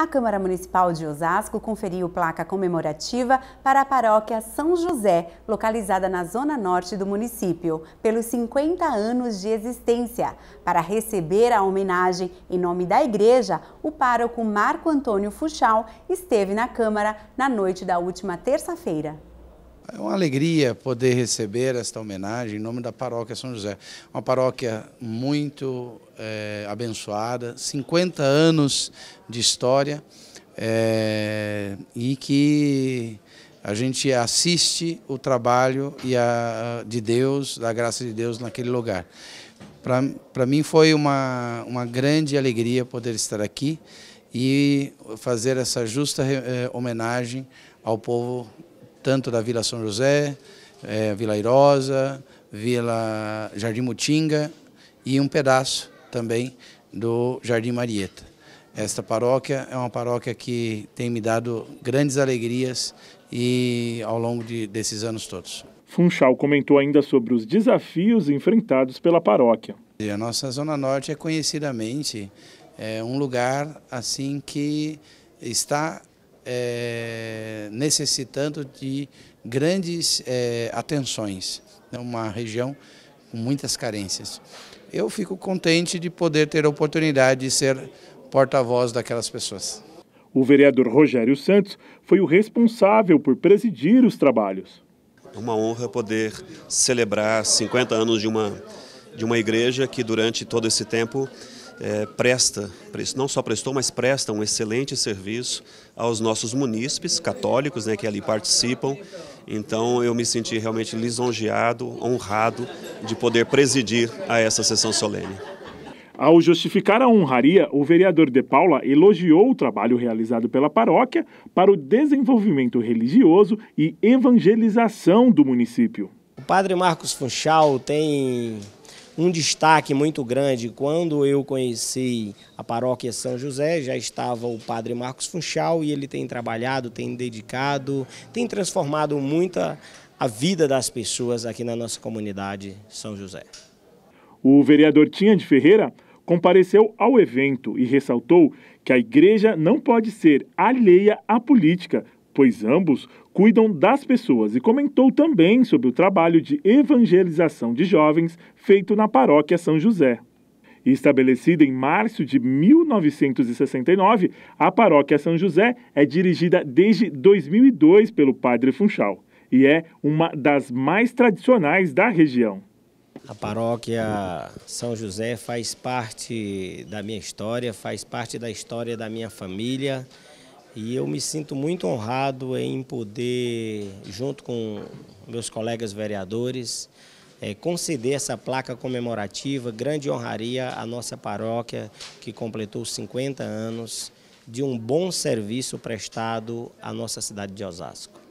A Câmara Municipal de Osasco conferiu placa comemorativa para a paróquia São José, localizada na zona norte do município, pelos 50 anos de existência. Para receber a homenagem em nome da igreja, o pároco Marco Antônio Fuchal esteve na Câmara na noite da última terça-feira. É uma alegria poder receber esta homenagem em nome da paróquia São José. Uma paróquia muito é, abençoada, 50 anos de história é, e que a gente assiste o trabalho e a, de Deus, da graça de Deus naquele lugar. Para mim foi uma, uma grande alegria poder estar aqui e fazer essa justa eh, homenagem ao povo tanto da Vila São José, é, Vila Irosa, Vila Jardim Mutinga e um pedaço também do Jardim Marieta. Esta paróquia é uma paróquia que tem me dado grandes alegrias e ao longo de, desses anos todos. Funchal comentou ainda sobre os desafios enfrentados pela paróquia. a nossa Zona Norte é conhecidamente é, um lugar assim que está é, necessitando de grandes é, atenções. É uma região com muitas carências. Eu fico contente de poder ter a oportunidade de ser porta-voz daquelas pessoas. O vereador Rogério Santos foi o responsável por presidir os trabalhos. É uma honra poder celebrar 50 anos de uma, de uma igreja que, durante todo esse tempo, é, presta, não só prestou, mas presta um excelente serviço aos nossos munícipes católicos né, que ali participam. Então eu me senti realmente lisonjeado, honrado de poder presidir a essa sessão solene. Ao justificar a honraria, o vereador De Paula elogiou o trabalho realizado pela paróquia para o desenvolvimento religioso e evangelização do município. O padre Marcos Funchal tem um destaque muito grande, quando eu conheci a paróquia São José, já estava o padre Marcos Funchal e ele tem trabalhado, tem dedicado, tem transformado muita a vida das pessoas aqui na nossa comunidade São José. O vereador Tinha de Ferreira compareceu ao evento e ressaltou que a igreja não pode ser alheia à política pois ambos cuidam das pessoas, e comentou também sobre o trabalho de evangelização de jovens feito na paróquia São José. Estabelecida em março de 1969, a paróquia São José é dirigida desde 2002 pelo Padre Funchal e é uma das mais tradicionais da região. A paróquia São José faz parte da minha história, faz parte da história da minha família e eu me sinto muito honrado em poder, junto com meus colegas vereadores, é, conceder essa placa comemorativa, grande honraria à nossa paróquia, que completou 50 anos de um bom serviço prestado à nossa cidade de Osasco.